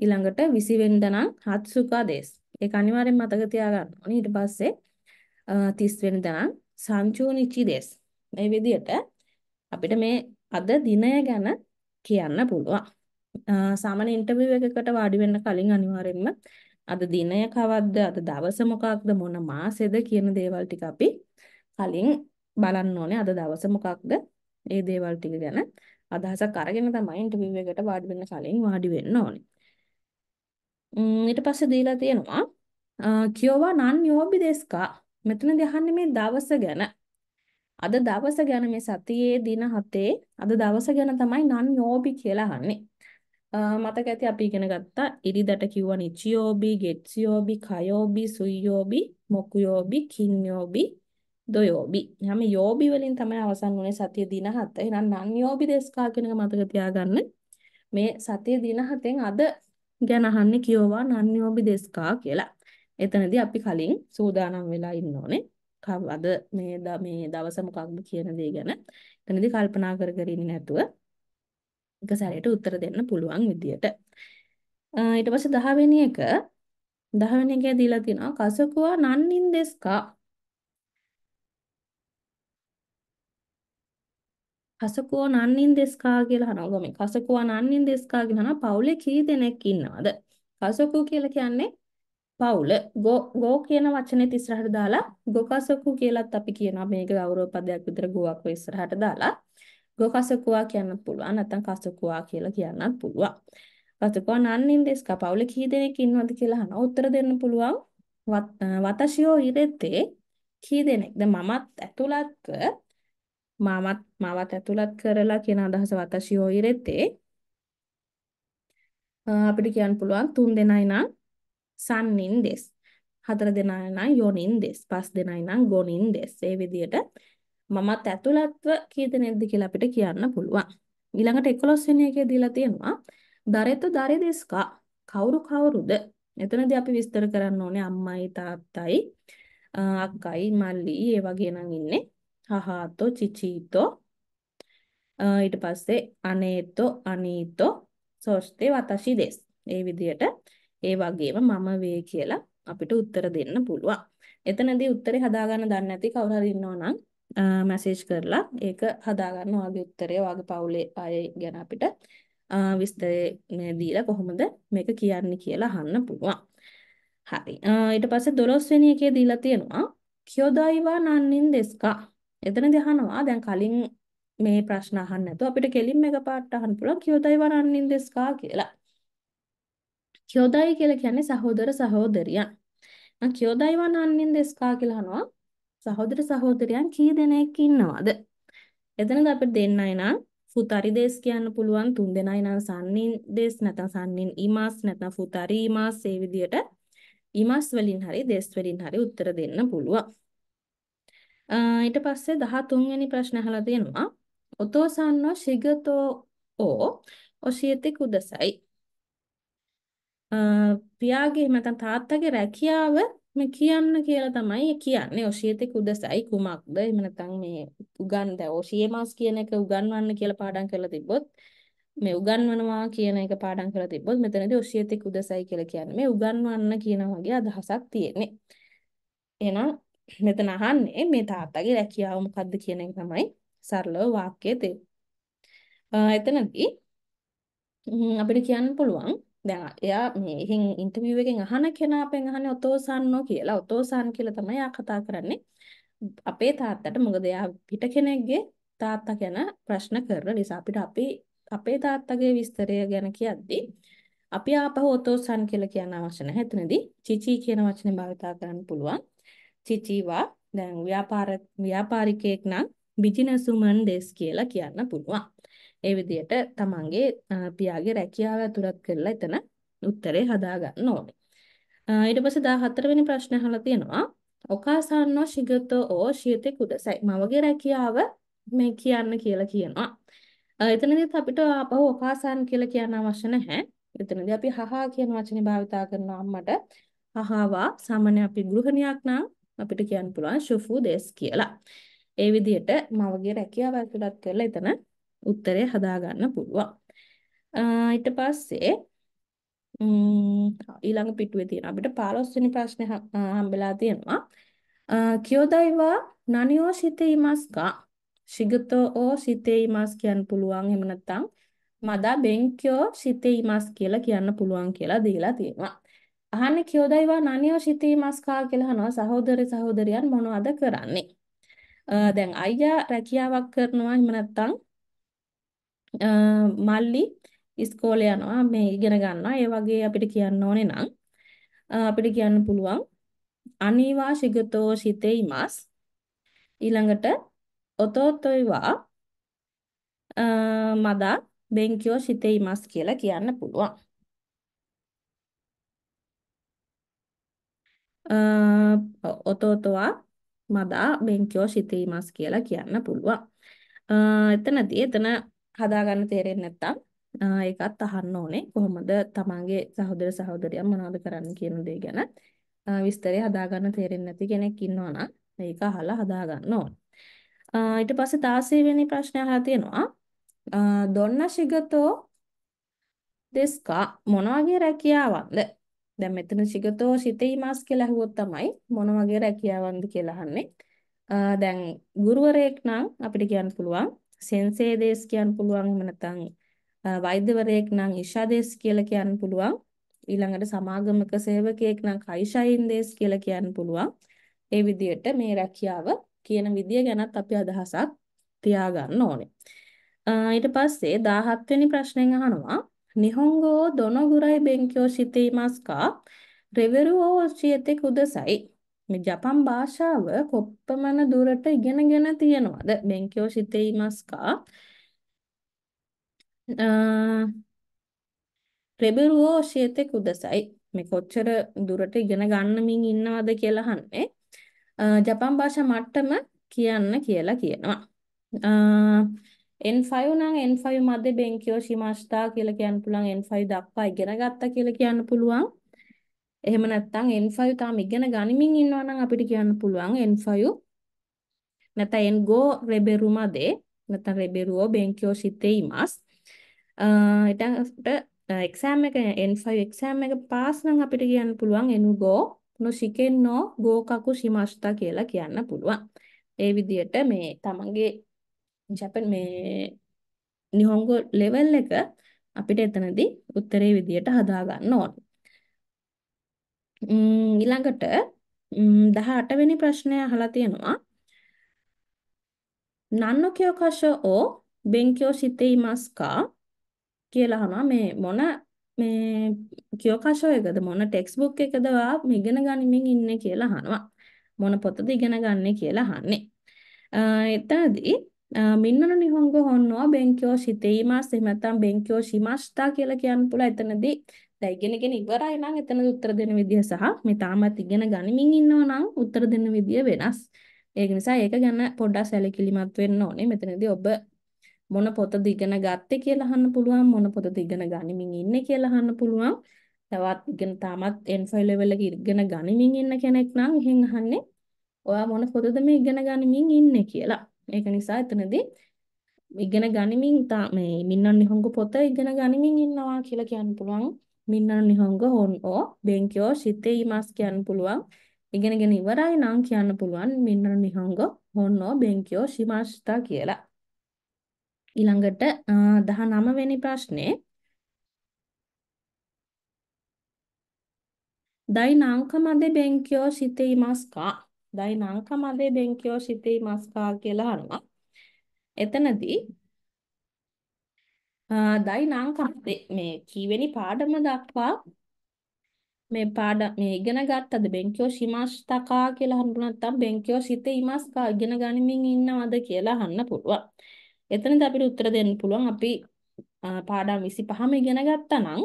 ඊළඟට 20 වෙනිදා නම් හත්සුකා දේශ. ඒක අනිවාර්යෙන් මතක තියාගන්න ඕනේ. ඊට පස්සේ 30 වෙනිදා නම් සංචූනිචි දේශ. මේ විදිහට අපිට මේ අද දිනය ගැන කියන්න පුළුවන්. සාමාන්‍ය ඉන්ටර්විව් එකකට වාඩි වෙන්න කලින් අනිවාර්යයෙන්ම අද දිනය කවද්ද අද දවස මොකක්ද මොන මාසෙද කියන දේවල් ටික අපි කලින් බලන්න ඕනේ අද දවස මොකක්ද ඒ දේවල් ටික ගැන අදහසක් අරගෙන තමයි ඉන්ටර්විව් එකට වාඩි වෙන්න කලින් වාඩි වෙන්න ඕනේ. ඊට පස්සේ දීලා තියෙනවා කියෝවා නන් යෝබි දෙස්කා මෙතනදී අහන්නේ මේ දවස ගැන අද දවස ගැන මේ සතියේ දින හතේ අද දවස ගැන තමයි නන් යෝබි කියලා අහන්නේ. මතක ඇති අපි ඉගෙන ගත්තා ඉරිදැට කිව්වා නිචියෝබි, ගෙට්සියෝබි, කයෝබි, සුයියෝබි, මොකුයෝබි, කින්යෝබි, දොයෝබි. හැම යෝබි වලින් තමයි අවසන් වුනේ සතිය දින 7. එහෙනම් නන් යෝබි දෙස්කා කියන එක මතක තියාගන්න. මේ සතිය දින 7ෙන් අද ගැන අහන්නේ කියෝවා නන් යෝබි දෙස්කා කියලා. එතනදී අපි කලින් සූදානම් වෙලා ඉන්න ඕනේ. අද මේ මේ දවස මොකක්ද කියන දේ ගැන. එතනදී කල්පනා කර කර ඉන්නේ නැතුව එක සැරේට උත්තර දෙන්න පුළුවන් විදියට. ඊට පස්සේ 10 වෙනි එක 10 වෙනි එකේ දීලා තිනවා කසකුවා නන්නින් දෙස්කා කසකුවා නන්නින් දෙස්කා කියලා හනවා ගමේ කසකුවා නන්නින් දෙස්කා කියලා හනවා පවුලේ කී දෙනෙක් ඉන්නවද කසකු කියලා කියන්නේ පවුල ගෝ ගෝ කියන වචනේ ඉස්සරහට දාලා ගොකසකු කියලත් අපි කියනවා මේක ගෞරව පදයක් විතර ගෝවක් ඉස්සරහට දාලා ගොකසකුවා කියන්න පුළුවන් නැත්නම් කසකුවා කියලා කියන්නත් පුළුවන්. කසකුවා නන් ඉන්දෙස් කපවුල කී දෙනෙක් ඉන්නවද කියලා අහනවා. උත්තර දෙන්න පුළුවන් වතෂියෝ ඉරෙතේ කී දෙනෙක්ද මමත් ඇතුළත්ව මමත් මවත් ඇතුළත් කරලා කියන අදහස වතෂියෝ ඉරෙතේ අපිට කියන්න පුළුවන් තුන් දෙනයි නම් සන්නින් දෙස් හතර දෙනයි නම් යොනින් දෙස් පස් දෙනයි නම් ගොනින් දෙස් ඒ විදිහට මමත් ඇතුළත්ව කී දෙනෙක්ද කියලා අපිට කියන්න පුළුවන්. ඊළඟට 11 වෙනි එකේ දීලා තියෙනවා දරෙත දරිදෙස්කා කවුරු කවුරුද? එතනදී අපි විස්තර කරන්න ඕනේ අම්මයි තාත්තයි අක්කයි මල්ලි ඒ වගේ නම් ඉන්නේ. හහාතෝ චිචීතෝ ඊට පස්සේ අනේතෝ අනීතෝ සොස්තේ වතසි දෙස්. ඒ විදිහට ඒ වගේම මම වේ කියලා අපිට උත්තර දෙන්න පුළුවන්. එතනදී උත්තරේ හදාගන්න දන්නේ නැති කවුරු හරි ඉන්නවා නම් මැසේජ් කරලා ඒක හදාගන්න ඔයාගේ උත්තරය ඔයාගේ පවුලේ අය ගැන අපිට විස්තරය මේ දීලා කොහොමද මේක කියන්නේ කියලා අහන්න පුළුවන්. හරි. ඊට පස්සේ 12 වෙනි එකේ දීලා තියෙනවා කියෝදායිවා නන්නින් දෙස්කා. එතනදී අහනවා දැන් කලින් මේ ප්‍රශ්න අහන්න නැතුව අපිට කෙලින්ම එකපාරට අහන්න පුළුවන් කියෝදායිවා නන්නින් දෙස්කා කියලා. කියෝදායි කියලා කියන්නේ සහෝදර සහෝදරියන්. කියෝදායිවා නන්නින් දෙස්කා කියලා අහනවා සහෝදර සහෝදරයන් කී දෙනෙක් ඉන්නවද? එතනද අපිට දෙන්නයි නම් ෆුතරි කියන්න පුළුවන් තුන් දෙනයි නම් සන්නින් දේශ නැත්නම් සන්නින් ඊමාස් නැත්නම් ෆුතරි ඊමාස් ඒ විදිහට ඊමාස් වලින් හරි දේශ වලින් හරි උත්තර දෙන්න පුළුවන්. ඊට පස්සේ 13 වෙනි ප්‍රශ්න අහලා තියෙනවා. ඔතෝසන්නෝ ශිගතෝ ඕ ඔසියති කුදසයි. පියාගේ නැත්නම් තාත්තගේ රැකියාව මේ කියන්න කියලා තමයි කියන්නේ ඔසියතෙක් උදසයි කුමක්ද එහෙම නැත්නම් මේ උගන් දැන් ඔසියමාස් කියන එක උගන්වන්න කියලා පාඩම් කරලා තිබ්බොත් මේ උගන්වනවා කියන එක පාඩම් කරලා තිබ්බොත් මෙතනදී ඔසියතෙක් උදසයි කියලා කියන්නේ මේ උගන්වන්න කියන වගේ අදහසක් තියෙන්නේ එහෙනම් මෙතන අහන්නේ මේ තාත්තගේ රැකියාව මොකද්ද කියන එක තමයි සරලව වාක්‍යයේ තේ එතනදී අපිට කියන්න පුළුවන් දැන් එයා මේ එහෙන් ඉන්ටර්විව් එකෙන් අහන කෙනා අපෙන් අහන්නේ ඔතෝසන්නෝ කියලා. ඔතෝසන් කියලා තමයි යා කතා කරන්නේ. අපේ තාත්තට මොකද එයා පිට කෙනෙක්ගේ තාත්තා ගැන ප්‍රශ්න කරන නිසා අපිට අපේ අපේ තාත්තගේ විස්තරය ගැන කියද්දී අපි ආපහු ඔතෝසන් කියලා කියන අවශ්‍ය නැහැ. එතනදී චිචි කියන වචනේ භාවිතා කරන්න පුළුවන්. චිචිවා දැන් ව්‍යාපාර ව්‍යාපාරිකයෙක් නම් බිජිනස් වුමන් ඩෙස් කියලා කියන්න පුළුවන්. ඒ විදිහට තමන්ගේ පියාගේ රැකියාව ඇතුළත් කරලා එතන උත්තරේ හදාගන්න ඕනේ. ඊට පස්සේ 14 වෙනි ප්‍රශ්නේ අහලා තියෙනවා. ඔකාසන්නෝ ශිගතෝ ඕ ශියතේ කුඩසයි. මවගේ රැකියාව මේ කියන්න කියලා කියනවා. එතනදීත් අපිට ආපහු ඔකාසන් කියලා කියන්න අවශ්‍ය නැහැ. එතනදී අපි හහා කියන වචනේ භාවිතා කරනවා අම්මට. හහාවා සාමාන්‍ය අපි ගෘහණියක් නම් අපිට කියන්න පුළුවන් ෂුෆු දෙස් කියලා. ඒ විදිහට මවගේ රැකියාව ඇතුළත් කරලා එතන උත්තරේ හදාගන්න පුළුවන්. ඊට පස්සේ ඊළඟ පිටුවේ තියෙන අපිට 15 වෙනි ප්‍රශ්නේ හම්බෙලා තියෙනවා. කියෝදයිවා නනියෝ සිතේයිමස් ගා ශිගතෝ ඕ සිතේයිමස් කියන්න පුළුවන් එහෙම නැත්නම් මදා බෙන්ක්‍යෝ සිතේයිමස් කියලා කියන්න පුළුවන් කියලා දීලා තියෙනවා. අහන්නේ කියෝදයිවා නනියෝ සිතේයිමස් කා කියලා අහනවා සහෝදර සහෝදරියන් මොනවද කරන්නේ? දැන් අයියා රැකියාවක් කරනවා එහෙම නැත්නම් මල්ලි ඉස්කෝලේ යනවා මේ ඉගෙන ගන්නවා. ඒ වගේ අපිට කියන්න ඕනේ නම් අපිට කියන්න පුළුවන් අනිවා ශිගතෝ සිතේයිමස් ඊළඟට ඔතෝතොයිවා මදා බෙන්කියෝ සිතේයිමස් කියලා කියන්න පුළුවන්. ඔතෝතවා මදා බෙන්කියෝ සිතේයිමස් කියලා කියන්න පුළුවන්. එතනදී එතන හදාගන්න තේරෙන්නේ නැත්තම් ඒකත් අහන්න ඕනේ කොහොමද තමන්ගේ සහෝදර සහෝදරියන් මොනවද කරන්න කියන දේ ගැන විස්තරය හදාගන්න තේරෙන්නේ නැති කෙනෙක් ඉන්නවා නම් ඒක අහලා හදාගන්න ඕන ඊට පස්සේ 16 වෙනි ප්‍රශ්නය අහලා තියෙනවා දොන්න ශිගතෝ දෙස්කා මොන වගේ රැකියාවක්ද දැන් මෙතන ශිගතෝ සිතීමාස් කියලා අහුවොත් තමයි මොන වගේ රැකියාවක්ද කියලා අහන්නේ දැන් ගුරුවරයෙක් නම් අපිට කියන්න පුළුවන් සෙන්සේදේශ කියන්න පුළුවන් එහෙම නැත්නම් වෛද්‍යවරයෙක් නම් ඉෂාදේශ කියලා කියන්න පුළුවන් ඊළඟට සමාගමක සේවකයෙක් නම් කයිෂයින්දේශ කියලා කියන්න පුළුවන් ඒ විදිහට මේ රැකියාව කියන විදිය ගැනත් අපි අදහසක් තියාගන්න ඕනේ ඊට පස්සේ 17 වෙනි ප්‍රශ්නෙන් අහනවා නිහොංගෝ දොනොගුරයි බෙන්කියෝ ශිතේමස්කා රෙවරුෝ ශියතේ කුදසයි මේ ජපන් භාෂාව කොප්පමණ දුරට ඉගෙනගෙන තියෙනවද? බෙන්කියෝ සිතේයිමස් කා. රෙබරුවෝ ඔෂියතේ කුදසයි. මේ කොච්චර දුරට ඉගෙන ගන්නමින් ඉන්නවද කියලා අහන්නේ. ජපන් භාෂා මට්ටම කියන්න කියලා කියනවා. N5 නම් N5 මැද බෙන්කියෝ ශිමාස්ථා කියලා කියන්න පුළුවන් N5 දක්වා ඉගෙන ගත්තා කියලා කියන්න පුළුවන්. එහෙම නැත්නම් N5 තාම ඉගෙන ගනිමින් ඉන්නවා නම් අපිට කියන්න පුළුවන් N5 නැත්නම් N5 රෙබෙරුමද නැත්නම් රෙබෙරුව බෙන්කියෝ සිතේයිමස් ඊටට එක්සෑම් එක N5 එක්සෑම් එක පාස් නම් අපිට කියන්න පුළුවන් N5 නොසිකෙන්නෝ ගෝකකු සිමස්තා කියලා කියන්න පුළුවන්. ඒ විදිහට මේ තමන්ගේ ජපන් මේ නිහොංගෝ ලෙවල් එක අපිට එතනදී උත්තරේ විදියට හදා ගන්න ඕනේ. ඊළඟට 18 වෙනි ප්‍රශ්නය අහලා තියෙනවා. නන්නෝ කියෝකෂෝ ඕ බෙන්කියෝ සිතේයිමස් කා කියලා අහනවා මේ මොන මේ කියෝකෂෝ එකද මොන ටෙක්ස්ට් බුක් එකද ඔයා ඉගෙන ගනිමින් ඉන්නේ කියලා අහනවා. මොන පොතද ඉගෙන ගන්නෙ කියලා අහන්නේ. එතනදී මින්නන නිහොංග හොන්නෝ බෙන්කියෝ සිතේයිමස් එහෙම නැත්නම් බෙන්කියෝ ශිමස්තා කියලා කියන්න පුළුවන්. එතනදී දැන් ඉගෙනගෙන ඉවරයි නම් එතන උත්තර දෙන විදිය සහ මේ තාමත් ඉගෙන ගනිමින් ඉන්නව නම් උත්තර දෙන විදිය වෙනස්. ඒක නිසා ඒක ගැන පොඩ්ඩක් සැලකිලිමත් වෙන්න ඕනේ. මෙතනදී ඔබ මොන පොතද ඉගෙන ගත්තේ කියලා අහන්න පුළුවන් මොන පොතද ඉගෙන ගනිමින් ඉන්නේ කියලා අහන්න පුළුවන්. තවත් ඉගෙන තාමත් N5 level එක ඉගෙන ගනිමින් ඉන්න කෙනෙක් නම් එහෙන් අහන්නේ ඔයා මොන පොතද මේ ඉගෙන ගනිමින් ඉන්නේ කියලා. ඒක නිසා එතනදී ඉගෙන ගනිමින් මේ මින්නන් නිහොංගු පොත ඉගෙන ගනිමින් ඉන්නවා කියලා කියන්න පුළුවන්. මින්නන නිහොංග හොන්ෝ බෙන්කියෝ සිතේ ඉමාස් කියන්න පුළුවන්. ඉගෙනගෙන ඉවරයි නම් කියන්න පුළුවන් මින්නන නිහොංග හොන්ෝ බෙන්කියෝ ශිමාස්තා කියලා. ඊළඟට 19 වෙනි ප්‍රශ්නේ දයි නාංකමදේ බෙන්කියෝ සිතේ ඉමාස්කා දයි නාංකමදේ බෙන්කියෝ සිතේ ඉමාස්කා කියලා අහනවා. එතනදී දයි නං මේ කීවෙනි පාඩම දක්වා මේ පාඩ මේ ඉගෙන ගත්තද බෙන්කියෝ ශිමාස්තකා කියලා හඳුනන නැත්නම් බෙන්කියෝ සිතේ ඉමස්කා ඉගෙන ගනිමින් ඉන්නවද කියලා අහන්න පුළුවන්. එතනද අපිට උත්තර දෙන්න පුළුවන් අපි පාඩම් 25ම ඉගෙන ගත්තා නම්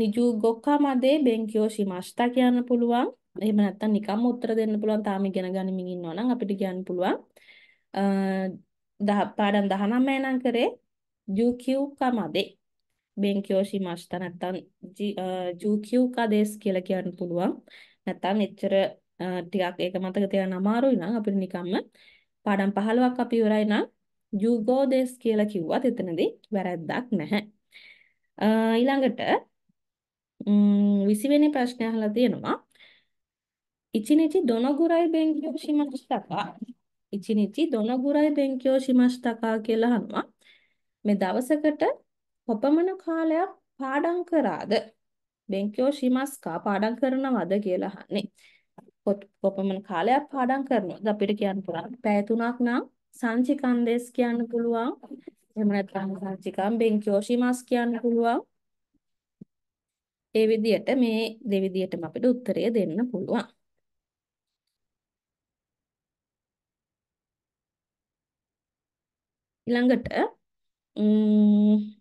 නිජු ගොක්කමදේ බෙන්කියෝ ශිමාස්තා කියන්න පුළුවන්. එහෙම නැත්නම් නිකම්ම උත්තර දෙන්න පුළුවන් තාම ඉගෙන ගනිමින් ඉන්නවා නම් අපිට කියන්න පුළුවන්. අ පාඩම් 19 නම් කරේ ජූකියුකමදේ බෙන්කියෝෂිමාස්ට නැත්තම් ජූකියුකා දේශ කියලා කියන්න පුළුවන්. නැත්තම් එච්චර ටිකක් ඒක මතක තියාගන්න අමාරුයි නම් අපිට නිකම්ම පාඩම් 15ක් අපි ඉවරයි නම් ජූගෝ දේශ කියලා කිව්වත් එතනදී වැරද්දක් නැහැ. ඊළඟට 20 වෙනි ප්‍රශ්නය අහලා තියෙනවා. ඉචිනිචි දොනගුරයි බෙන්කියෝෂිමාස්ටකා ඉචිනිචි දොනගුරයි බෙන්කියෝෂිමාස්ටකා කියලා අහනවා. මේ දවසකට කොපමණ කාලයක් පාඩම් කරාද? බෙන්කෝ ශිමස්කා පාඩම් කරනවද කියලා අහන්නේ. කොපමණ කාලයක් පාඩම් කරනවද? අපිට කියන්න පුළුවන් පැය තුනක් නම් සංචිකන්දේස් කියන්න පුළුවන්. එහෙම නැත්නම් සංචිකම් බෙන්කෝ ශිමස් කියන්න පුළුවන්. ඒ විදිහට මේ දෙවිදියටම අපිට උත්තරය දෙන්න පුළුවන්. ඊළඟට ම්ම්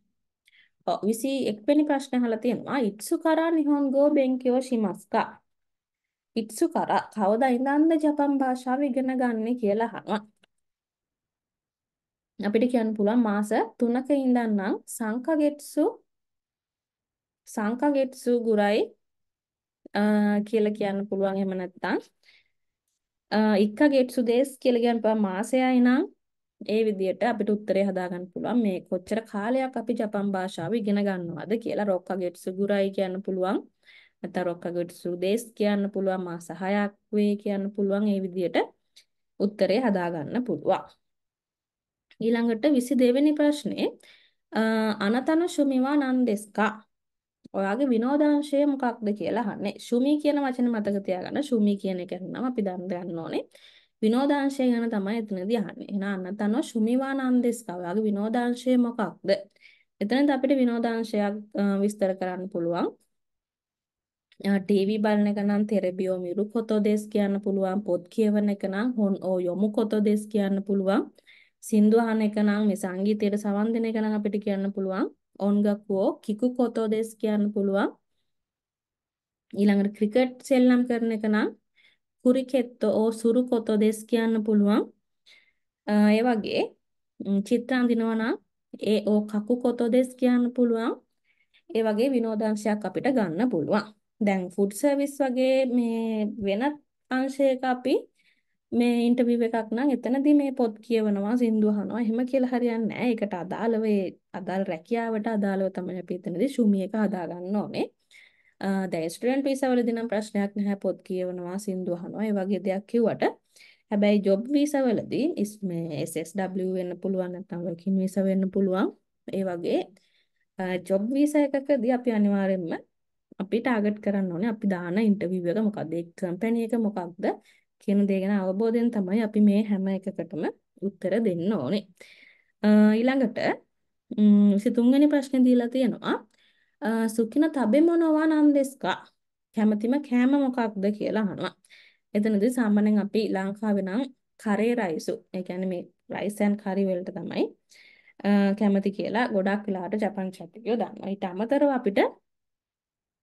21 වෙනි ප්‍රශ්නේ අහලා තියෙනවා. ඉත්සුකරා නිහොන්ගෝ බෙන්කියෝ ශිමස්කා. ඉත්සුකරා කවදා ඉඳන්ද ජපන් භාෂාව ඉගෙන ගන්න කියලා අහනවා. අපිට කියන්න පුළුවන් මාස 3ක ඉඳන් නම් සංකගෙත්සු සංකගෙත්සු ගුරයි කියලා කියන්න පුළුවන් එහෙම නැත්නම් ඉක්කගෙත්සු දේස් කියලා කියන්න පුළුවන් මාසයයි නම් ඒ විදිහට අපිට උත්තරේ හදාගන්න පුළුවන් මේ කොච්චර කාලයක් අපි ජපන් භාෂාව ඉගෙන ගන්නවද කියලා රොක්කගෙට්සුගුරයි කියන්න පුළුවන්. නැත්නම් රොක්කගෙට්සුදේස් කියන්න පුළුවන් මාස 6ක් වේ කියන්න පුළුවන් ඒ විදිහට උත්තරේ හදාගන්න පුළුවන්. ඊළඟට 22 වෙනි ප්‍රශ්නේ අනතන ශුමිවා නන්දෙස්කා ඔයාගේ විනෝදාංශය මොකක්ද කියලා අහන්නේ. ශුමි කියන වචනේ මතක තියාගන්න. ශුමි කියන එක නම් අපි දැන් ගන්න ඕනේ. විනෝදාංශය ගැන තමයි එතනදී අහන්නේ. එහෙනම් අන්න තනවා ශුමිවානන්දස් කවයාගේ විනෝදාංශය මොකක්ද? එතනදී අපිට විනෝදාංශයක් විස්තර කරන්න පුළුවන්. ටීවී බලන එක නම් තෙරබියෝ මිරු කොතොදෙස් කියන්න පුළුවන්. පොත් කියවන එක නම් හොන් ඕ යොමු කොතොදෙස් කියන්න පුළුවන්. සින්දු අහන එක නම් මේ සංගීතයට සවන් දෙන එක නම් අපිට කියන්න පුළුවන්. ඔන්ගක්වෝ කිකු කොතොදෙස් කියන්න පුළුවන්. ඊළඟට ක්‍රිකට් සෙල්ලම් කරන එක නම් කුරිකෙත්තෝ ඕ සුරුකොතෝ දෙස් කියන්න පුළුවන්. ඒ වගේ චිත්‍ර අඳිනවා නම් ඒ ඕ කකුකොතෝ දෙස් කියන්න පුළුවන්. ඒ වගේ විනෝදාංශයක් අපිට ගන්න පුළුවන්. දැන් ෆුඩ් සර්විස් වගේ මේ වෙනත් අංශයක අපි මේ ඉන්ටර්විව් එකක් නම් එතනදී මේ පොත් කියවනවා සින්දු අහනවා එහෙම කියලා හරියන්නේ නැහැ. ඒකට අදාළව ඒ අදාළ රැකියාවට අදාළව තමයි අපි එතනදී ශුමි එක හදා ගන්න ඕනේ. දැන් ස්ටුඩන්ට් වීසාවලදී නම් ප්‍රශ්නයක් නැහැ පොත් කියවනවා සින්දු අහනවා ඒ වගේ දෙයක් කිව්වට හැබැයි ජොබ් වීසාවලදී මේ SSW වෙන්න පුළුවන් නැත්නම් working visa වෙන්න පුළුවන් ඒ වගේ ජොබ් වීසා එකකදී අපි අනිවාර්යයෙන්ම අපි ටාගට් කරන්න ඕනේ අපි දාන ඉන්ටර්විව් එක මොකක්ද ඒ කම්පැනි එක මොකක්ද කියන දේ ගැන අවබෝධයෙන් තමයි අපි මේ හැම එකකටම උත්තර දෙන්න ඕනේ. ඊළඟට 23 වෙනි ප්‍රශ්නේ දීලා තියෙනවා සුඛින තබෙමනවා නම් දෙස්කා කැමැතිම කෑම මොකක්ද කියලා අහනවා. එතනදී සාමාන්‍යයෙන් අපි ලංකාවේ නම් කරේ රයිසු. ඒ කියන්නේ මේ රයිස් ඇන් කරි වලට තමයි කැමති කියලා ගොඩක් වෙලාවට ජපන් චැට්ටියෝ දන්නවා. ඊට අමතරව අපිට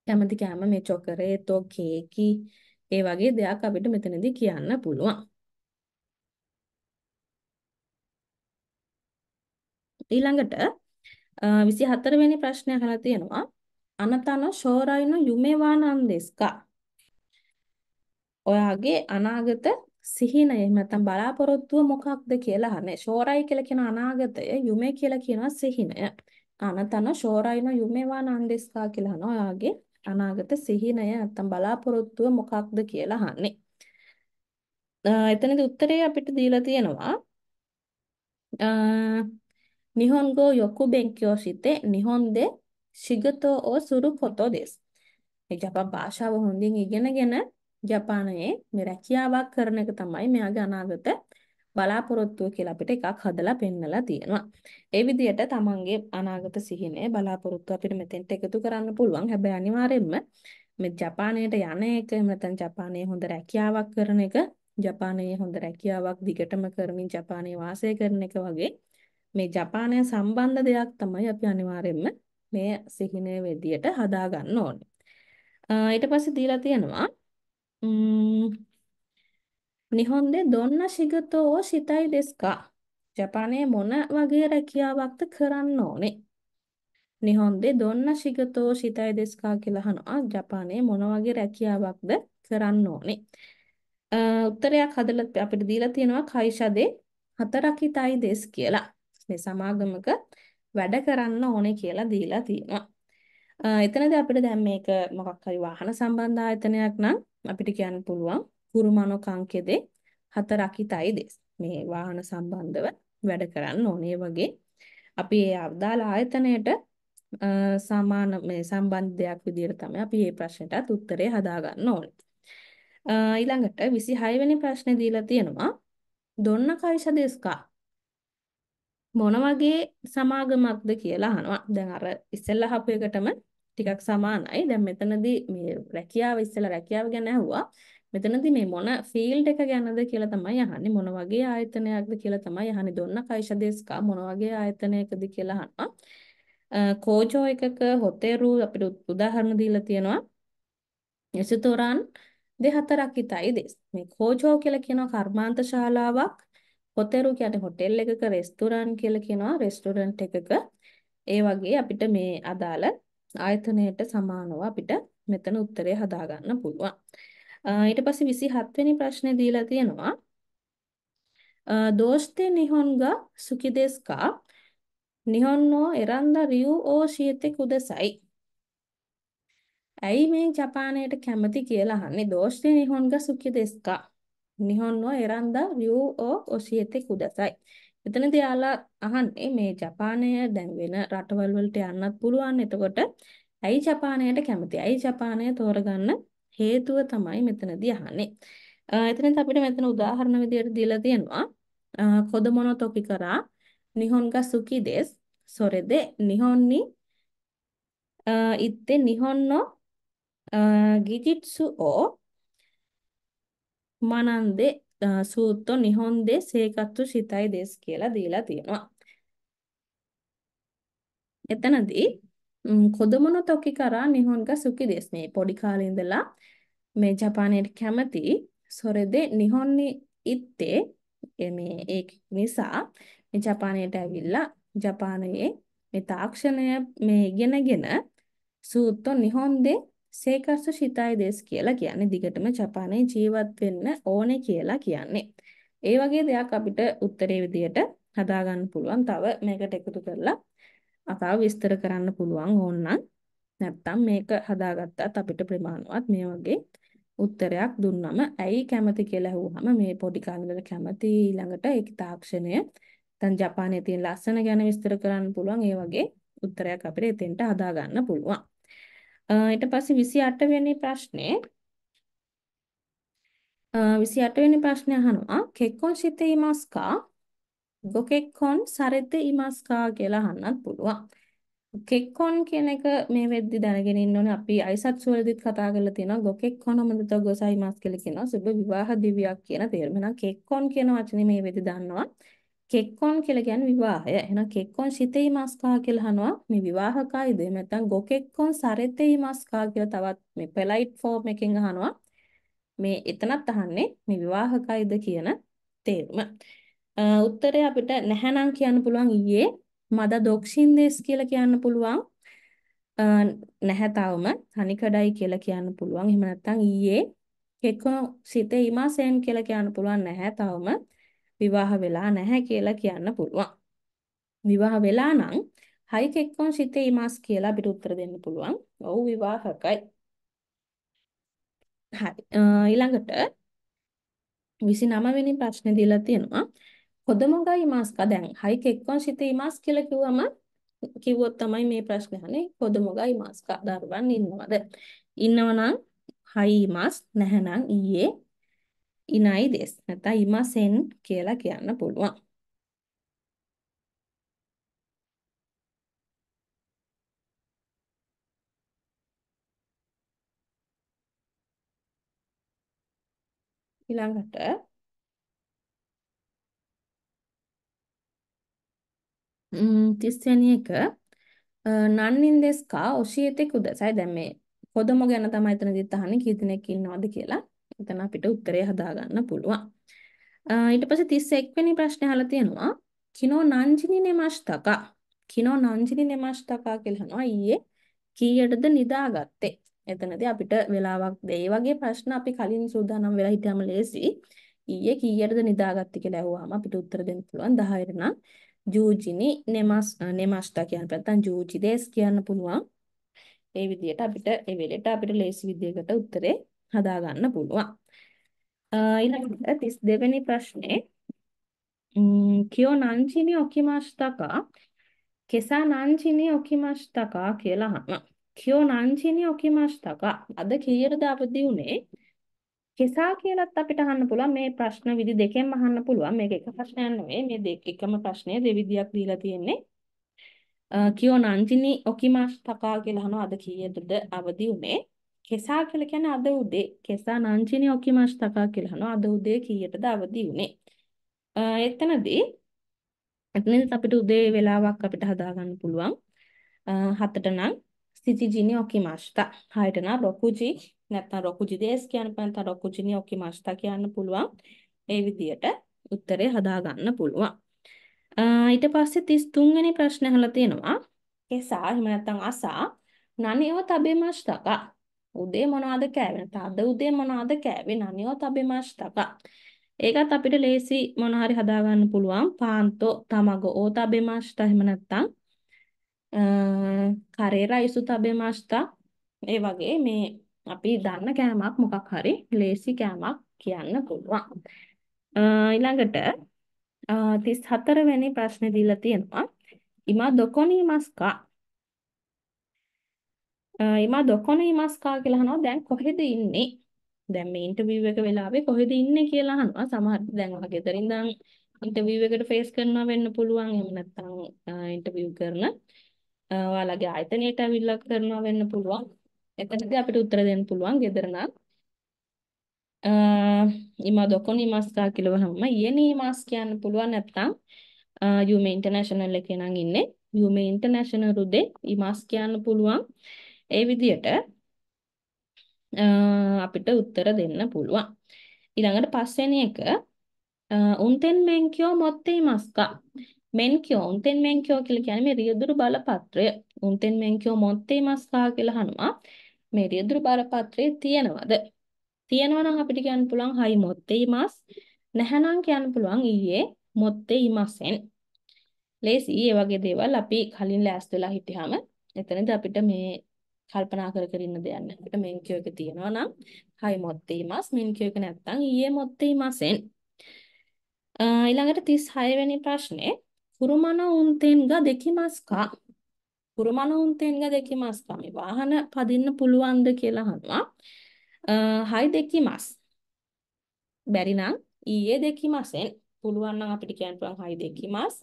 කැමති කෑම මේ චොකරේතෝ කේකි ඒ වගේ දෙයක් අපිට මෙතනදී කියන්න පුළුවන්. ඊළඟට 24 වෙනි ප්‍රශ්නය අහලා තියෙනවා. අනතන ශෝරයින යුමේවානන්දෙස්ක. ඔයාගේ අනාගත සිහිනය එහෙම නැත්නම් බලාපොරොත්තුව මොකක්ද කියලා අහන්නේ. ශෝරයි කියලා කියන අනාගතය, යුමේ කියලා කියනවා සිහිනය. අනතන ශෝරයින යුමේවානන්දෙස්ක කියලා අහනවා. ඔයාගේ අනාගත සිහිනය නැත්නම් බලාපොරොත්තුව මොකක්ද කියලා අහන්නේ. එතනදී උත්තරේ අපිට දීලා තියෙනවා. Nihongo yoku benkyō shite, Nihon de shigoto o suru koto desu. ජපන් භාෂාව හොඳින් ඉගෙනගෙන ජපානයේ මේ රැකියාවක් කරන එක තමයි මෙයාගේ අනාගත බලාපොරොත්තුව කියලා අපිට එකක් හදලා පෙන්නලා තියෙනවා. ඒ විදිහට තමන්ගේ අනාගත සිහිනය බලාපොරොත්තු අපිට මෙතෙන්ට එකතු කරන්න පුළුවන්. හැබැයි අනිවාර්යයෙන්ම මේ ජපානයට යන එක එහෙම නැත්නම් ජපානයේ හොඳ රැකියාවක් කරන එක ජපානයේ හොඳ රැකියාවක් දිගටම කරමින් ජපානයේ වාසය කරන එක වගේ මේ ජපානය සම්බන්ධ දෙයක් තමයි අපි අනිවාර්යයෙන්ම මේ සිහිනය විදියට හදා ගන්න ඕනේ. ඊට පස්සේ දීලා තියෙනවා නිහොන්දේ දොන්න ශිගතෝ ශිතයි දෙස්කා ජපානයේ මොන වගේ රැකියාවක්ද කරන්න ඕනේ? නිහොන්දේ දොන්න ශිගතෝ ශිතයි දෙස්කා කියලා අහනවා. ජපානයේ මොන වගේ රැකියාවක්ද කරන්න ඕනේ? උත්තරයක් හදලා අපිට දීලා තියෙනවා කයිෂදේ හතරකිතයි දෙස් කියලා. මේ සමාගමක වැඩ කරන්න ඕනේ කියලා දීලා තියෙනවා. එතනදී අපිට දැන් මේක මොකක් හරි වාහන සම්බන්ධ ආයතනයක් නම් අපිට කියන්න පුළුවන් කුරුමානෝ කංකෙදේ හතරකිතයි දෙස්. මේ වාහන සම්බන්ධව වැඩ කරන්න ඕනේ වගේ අපි ඒ අවදාළ ආයතනයට සමාන මේ සම්බන්ධයක් විදිහට තමයි අපි මේ ප්‍රශ්නටත් උත්තරේ හදාගන්න ඕනේ. ඊළඟට 26 වෙනි ප්‍රශ්නේ දීලා තියෙනවා. "දොන්න කයිෂ දෙස්කා මොන වගේ සමාගමක්ද කියලා අහනවා. දැන් අර ඉස්සෙල්ලා අහපු එකටම ටිකක් සමානයි. දැන් මෙතනදී මේ රැකියාව ඉස්සෙල්ලා රැකියාව ගැන ඇහුවා. මෙතනදී මේ මොන ෆීල්ඩ් එක ගැනද කියලා තමයි අහන්නේ. මොන වගේ ආයතනයක්ද කියලා තමයි අහන්නේ. දොන්න කයිෂදේස්කා මොන වගේ ආයතනයකද කියලා අහනවා. කෝජෝ එකක හොතේරු අපිට උදාහරණ දීලා තියෙනවා. යසුතෝරන් දෙහතරක් ඉතයි දෙස්. මේ කෝජෝ කියලා කියන කර්මාන්ත ශාලාවක් හොතෙරු කියන්නේ හොටෙල් එකක රෙස්ටුරන්ට් කියලා කියනවා රෙස්ටුරන්ට් එකක ඒ වගේ අපිට මේ අදාළ ආයතනයට සමානව අපිට මෙතන උත්තරය හදාගන්න පුළුවන්. ඊට පස්සේ 27 වෙනි ප්‍රශ්නේ දීලා තියෙනවා දෝෂ්තේ නිහොන්ගා සුකිදෙස්කා නිහොන්නෝ එරන්දා රියු ඕ ශීතේ කුදසයි ඇයි මේ ජපානයට කැමති කියලා අහන්නේ දෝෂ්තේ නිහොන්ගා සුකිදෙස්කා නිහොන් no එරන්දා view of ඔසියතේ කුඩසයි. එතනදී යාලා අහන්නේ මේ ජපානය දැන් වෙන රටවල් වලට යන්නත් පුළුවන්. එතකොට ඇයි ජපානයට කැමති? ඇයි ජපානය තෝරගන්න හේතුව තමයි මෙතනදී අහන්නේ. එතනදී අපිට මෙතන උදාහරණ විදියට දීලා තියෙනවා කොදමොන තොකි කරා නිහොන් ගා සුකි දෙස් සොරෙද නිහොන් නි ඉත්තේ නිහොන් no ගිජිට්සු ඕ මනන්දේ සූත්ත නිහොන්දේ සේකත්තු සිතයි දෙස් කියලා දීලා තියෙනවා. එතනදී කොදමන තොකි කරා නිහොන්ග සුකි දෙස් මේ පොඩි කාලේ ඉඳලා මේ ජපානයට කැමති සොරෙදේ නිහොන්නි ඉත්තේ මේ ඒ නිසා මේ ජපානයට ඇවිල්ලා ජපානයේ මේ තාක්ෂණය මේ ඉගෙනගෙන සූත්ත නිහොන්දේ සේකස්සු ශිතයි දේශ කියලා කියන්නේ දිගටම ජපානයේ ජීවත් වෙන්න ඕනේ කියලා කියන්නේ. ඒ වගේ දෙයක් අපිට උත්තරේ විදියට හදාගන්න පුළුවන්. තව මේකට එකතු කරලා අතාව විස්තර කරන්න පුළුවන් ඕනනම්. නැත්තම් මේක හදාගත්තත් අපිට ප්‍රමාණවත් මේ වගේ උත්තරයක් දුන්නම ඇයි කැමති කියලා අහුවාම මේ පොඩි කාලේ කැමති ඊළඟට ඒක තාක්ෂණය දැන් ජපානයේ තියෙන ලස්සන ගැන විස්තර කරන්න පුළුවන් ඒ වගේ උත්තරයක් අපිට එතෙන්ට හදාගන්න පුළුවන් ඊට පස්සේ 28 වෙනි ප්‍රශ්නේ 28 වෙනි ප්‍රශ්නේ අහනවා කෙක්කොන්ෂිත ඉමස්කා ගොකෙක්කොන් සරෙද්ද ඉමස්කා කියලා අහන්නත් පුළුවන්. කෙක්කොන් කියන එක මේ වෙද්දි දැනගෙන ඉන්න ඕනේ අපි අයිසත් සුවලදිත් කතා කරලා තියෙනවා ගොකෙක්කොන් හොමදත ගොසයිමස් කියලා කියනවා සුබ විවාහ දිවියක් කියන තේරුම. එහෙනම් කෙක්කොන් කියන වචනේ මේ වෙද්දි දන්නවා. කෙක්කොන් කියලා කියන්නේ විවාහය. එහෙනම් කෙක්කොන් සිතෙයි මස්කා කියලා හනවා මේ විවාහකයිද? එහෙම නැත්නම් ගොකෙක්කොන් සරතෙයි මස්කා කියලා තවත් මේ පොලයිට් ෆෝම් එකෙන් අහනවා. මේ එතනත් අහන්නේ මේ විවාහකයිද කියන තේරුම. උත්තරේ අපිට නැහැනම් කියන්න පුළුවන් ඊයේ මද දොක්ෂින්දේස් කියලා කියන්න පුළුවන්. නැහැ තවම තනිකඩයි කියලා කියන්න පුළුවන්. එහෙම නැත්නම් ඊයේ කෙක්කොන් සිතෙයි මාසෙන් කියලා කියන්න පුළුවන් නැහැ තවම. විවාහ වෙලා නැහැ කියලා කියන්න පුළුවන්. විවාහ වෙලා නම් හයි කෙක්කොන් සිතේ ඉමාස් කියලා අපිට උත්තර දෙන්න පුළුවන්. ඔව් විවාහකයි. හරි. ඊළඟට 29 වෙනි ප්‍රශ්නේ දීලා තියෙනවා. කොදමගා ඉමාස්කා දැන් හයි කෙක්කොන් සිතේ ඉමාස් කියලා කිව්වම කිව්වොත් තමයි මේ ප්‍රශ්නේ අහන්නේ කොදමගා ඉමාස්කා දරුවන් ඉන්නවද? ඉන්නවනම් හයි ඉමාස් නැහැනම් ඊයේ ඉනයි දෙස් නැත්නම් ඉමසෙන් කියලා කියන්න පුළුවන්. ඊළඟට ම්ම් 30 වෙනි එක නන්නින් දෙස්කා ඔෂියතේ කුදසයි දැන් මේ පොදම ගැන තමයි එතනදිත් අහන්නේ කී දෙනෙක් ඉන්නවද කියලා එතන අපිට උත්තරය හදාගන්න පුළුවන්. ඊට පස්සේ 31 වෙනි ප්‍රශ්නේ අහලා තියෙනවා කිනෝ නංජිනි නෙමස්තක කිනෝ නංජිනි නෙමස්තක කියලා අහනවා ඊයේ කීයටද නිදාගත්තේ? එතනදී අපිට වෙලාවක් දෙයි වගේ ප්‍රශ්න අපි කලින් සූදානම් වෙලා හිටියාම ලේසි. ඊයේ කීයටද නිදාගත්තේ කියලා අහුවාම අපිට උත්තර දෙන්න පුළුවන් 10ට නම් ජූජිනි නෙමස් නෙමස්ත කියන්න නැත්නම් ජූජිදේස් කියන්න පුළුවන්. ඒ විදිහට අපිට ඒ වෙලෙට අපිට ලේසි විදිහකට උත්තරේ හදාගන්න පුළුවන්. ඊළඟට 32 වෙනි ප්‍රශ්නේ කියෝ නංචිනි ඔකිමස්තකා කෙසා නංචිනි ඔකිමස්තකා කියලා අහනවා. කියෝ නංචිනි ඔකිමස්තකා අද කීයටද අවදි උනේ? කෙසා කියලත් අපිට අහන්න පුළුවන් මේ ප්‍රශ්න විදි දෙකෙන්ම අහන්න පුළුවන්. මේක එක ප්‍රශ්නයක් නෙවෙයි. මේ දෙක එකම ප්‍රශ්නේ දෙවිදියක් දීලා තියෙන්නේ. කියෝ නංචිනි ඔකිමස්තකා කියලා අහනවා අද කීයටද අවදි උනේ? කෙසා කියලා කියන්නේ අද උදේ කෙසා නංචිනි ඔකිමස්තකා කියලා හනවා අද උදේ කීයටද අවදි වුනේ එතනදී එතනදී අපිට උදේ වෙලාවක් අපිට හදාගන්න පුළුවන් හතට නම් සිතිජිනි ඔකිමස්තා හයට නම් රොකුජි නැත්නම් රොකුජි දේස් කියන්න පුළුවන් නැත්නම් රොකුජිනි ඔකිමස්තා කියන්න පුළුවන් ඒ විදියට උත්තරේ හදාගන්න පුළුවන් ඊට පස්සේ 33 වෙනි ප්‍රශ්න අහලා තියෙනවා කෙසා එහෙම නැත්නම් අසා නනියව තබෙමස්තකා උදේ මොනවද කෑවේ? තද උදේ මොනවද කෑවේ? නනියෝ තබෙමස්තක. ඒකත් අපිට ලේසි මොන හරි හදා ගන්න පුළුවන්. පාන්තෝ තමගෝ ඕ තබෙමස්ත එහෙම නැත්නම් අ කරේ රයිසු තබෙමස්ත. ඒ වගේ මේ අපි දන්න කෑමක් මොකක් හරි ලේසි කෑමක් කියන්න පුළුවන්. ඊළඟට 34 වෙනි ප්‍රශ්නේ දීලා තියෙනවා. ඉමා දොකොනි මස්කා ඉමා දොකොන ඉමස්කා කියලා අහනවා දැන් කොහෙද ඉන්නේ දැන් මේ ඉන්ටර්විව් එක වෙලාවේ කොහෙද ඉන්නේ කියලා අහනවා සමහර දැන් ඔයා ගෙදරින් ඉඳන් ඉන්ටර්විව් එකට ෆේස් කරනවා වෙන්න පුළුවන් එහෙම නැත්නම් ඉන්ටර්විව් කරන ඔයාලගේ ආයතනයට අවිල්ලා කරනවා වෙන්න පුළුවන් එතනදී අපිට උත්තර දෙන්න පුළුවන් ගෙදර නම් ඉමා දොකොන ඉමස්කා කියලා වහම යේනි ඉමස් කියන්න පුළුවන් නැත්නම් යූමේ ඉන්ටර්නැෂනල් එකේ නම් ඉන්නේ යූමේ ඉන්ටර්නැෂනල් උදේ ඉමස් කියන්න පුළුවන් ඒ විදිහට අපිට උත්තර දෙන්න පුළුවන්. ඊළඟට පස්වෙනි එක උන්තෙන් මෙන්කියෝ මොත්තේ මස්කා මෙන්කියෝ උන්තෙන් මෙන්කියෝ කියලා කියන්නේ මේ රියදුරු බලපත්‍රය. උන්තෙන් මෙන්කියෝ මොත්තේ මස්කා කියලා අහනවා. මේ රියදුරු බලපත්‍රයේ තියනවද? තියෙනවා නම් අපිට කියන්න පුළුවන් හයි මොත්තේ මස්. නැහැනම් කියන්න පුළුවන් ඊයේ මොත්තේ ඉමසෙන්. ලේසි ඒ වගේ දේවල් අපි කලින් ලෑස්ති වෙලා හිටියාම එතනදී අපිට මේ කල්පනා කර කර ඉන්න දෙයක් නැහැ. අපිට මෙන් කියෝ එක තියෙනවා නම් හයි මොත්තේමස් මෙන් කියෝ එක නැත්තම් ඊයේ මොත්තේමසෙන්. ඊළඟට 36 වෙනි ප්‍රශ්නේ කුරුමනෝ උන්තෙන් ග දෙකිමස්කා කුරුමනෝ උන්තෙන් ග දෙකිමස්කා මේ වාහන පදින්න පුළුවන්ද කියලා අහනවා. හයි දෙකිමස්. බැරි නම් ඊයේ දෙකිමසෙන් පුළුවන් නම් අපිට කියන්න පුළුවන් හයි දෙකිමස්.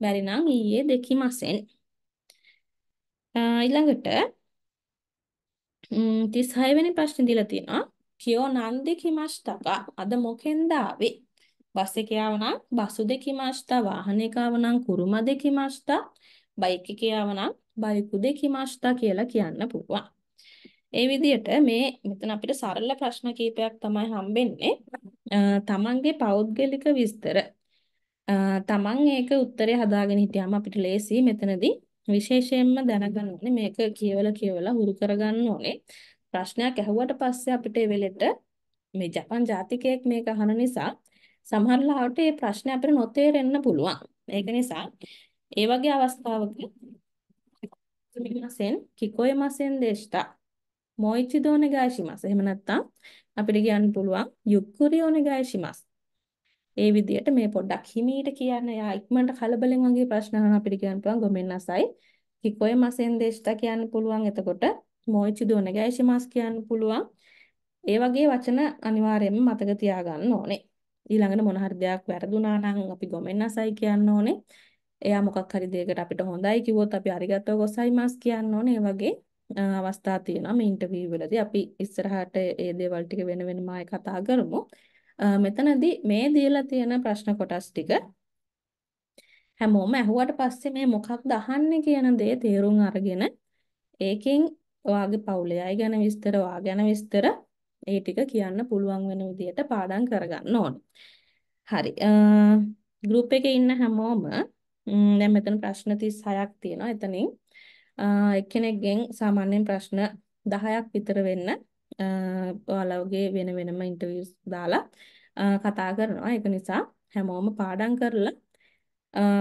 බැරි නම් ඊයේ දෙකිමසෙන්. ඊළඟට 36 වෙනි ප්‍රශ්නේ දීලා තියෙනවා. කියෝ නන්දේ කිමස්තක අද මොකෙන්ද ආවේ? බස් එකේ ආව නම් බසු දෙකිමස්ත වාහනයක ආව නම් කුරුම දෙකිමස්ත බයික් එකේ ආව නම් බයිකු දෙකිමස්ත කියලා කියන්න පුළුවන්. ඒ විදිහට මේ මෙතන අපිට සරල ප්‍රශ්න කීපයක් තමයි හම්බෙන්නේ. තමන්ගේ පෞද්ගලික විස්තර. තමන් ඒක උත්තරේ හදාගෙන හිටියාම අපිට ලේසි මෙතනදී විශේෂයෙන්ම දැනගන්න ඕනේ මේක කියවලා කියවලා හුරු කරගන්න ඕනේ. ප්‍රශ්නයක් ඇහුවට පස්සේ අපිට ඒ වෙලෙට මේ ජපන් ජාතිකයෙක් මේක අහන නිසා සමහර ලාවට මේ ප්‍රශ්නේ අපිට නොතේරෙන්න පුළුවන්. ඒක නිසා ඒ වගේ අවස්ථාවක මිනසෙන් කිකොය මාසෙන් දේශතා මොයිචි දෝනේ ගායිෂිමස්. එහෙම නැත්නම් අපිට කියන්න පුළුවන් යුක්කුරි ඕනේ ගායිෂිමස්. ඒ විදිහට මේ පොඩ්ඩක් හිමීට කියන්න යා ඉක්මනට කලබලෙන් වගේ ප්‍රශ්න අහන අපිට කියන්න පුළුවන් ගොමෙන්නසයි කිකොය මසෙන් දේශතා කියන්න පුළුවන් එතකොට මොයිචි දොනගයිෂි මාස් කියන්න පුළුවන් ඒ වගේ වචන අනිවාර්යයෙන්ම මතක තියාගන්න ඕනේ ඊළඟට මොන හරි දෙයක් වැරදුනා නම් අපි ගොමෙන්නසයි කියන්න ඕනේ එයා මොකක් හරි දෙයකට අපිට හොඳයි කිව්වොත් අපි අරිගතෝ ගොසයි මාස් කියන්න ඕනේ ඒ වගේ අවස්ථා තියෙනවා මේ ඉන්ටර්විව් වලදී අපි ඉස්සරහට ඒ දේවල් ටික වෙන වෙනම ආයෙ කතා කරමු මෙතනදී මේ දීලා තියෙන ප්‍රශ්න කොටස් ටික හැමෝම ඇහුවට පස්සේ මේ මොකක්ද අහන්නේ කියන දේ තේරුම් අරගෙන ඒකෙන් ඔයාගේ පවුලේ අය ගැන විස්තර, ඔයා ගැන විස්තර ඒ ටික කියන්න පුළුවන් වෙන විදිහට පාඩම් කරගන්න ඕන. හරි. ගෲප් එකේ ඉන්න හැමෝම දැන් මෙතන ප්‍රශ්න 36ක් තියෙනවා. එතනින් එක්කෙනෙක්ගෙන් සාමාන්‍යයෙන් ප්‍රශ්න 10ක් විතර වෙන්න ඔයාලගේ වෙන වෙනම ඉන්ටර්විව්ස් දාලා කතා කරනවා. ඒක නිසා හැමෝම පාඩම් කරලා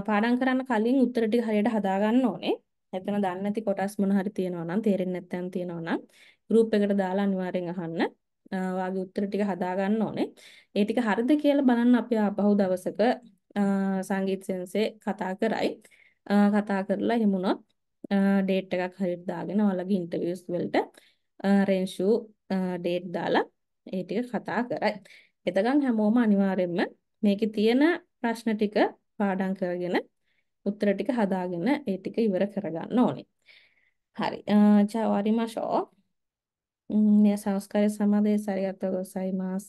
පාඩම් කරන්න කලින් උත්තර ටික හරියට හදා ගන්න ඕනේ. එතන දන්නේ නැති කොටස් මොන හරි තියෙනවා නම් තේරෙන්නේ නැත්නම් තියෙනවා නම් group එකට දාලා අනිවාර්යෙන් අහන්න. වාගේ උත්තර ටික හදා ගන්න ඕනේ. ඒ ටික හරිද කියලා බලන්න අපි ආපහු දවසක සංගීත් සෙන්සේ කතා කරයි. කතා කරලා එහෙම වුණොත් ඩේට් එකක් හරියට දාගෙන ඔයාලගේ ඉන්ටර්විව්ස් වලට රෙන්ෂු ඩේට් දාලා ඒ ටික කතා කරයි. එතකන් හැමෝම අනිවාර්යයෙන්ම මේකේ තියෙන ප්‍රශ්න ටික පාඩම් කරගෙන උත්තර ටික හදාගෙන ඒ ටික ඉවර කරගන්න ඕනේ. හරි. චාවාරිමාෂෝ. මේ සංස්කාරය සමාදේ සරියත ගොසයිමාස්.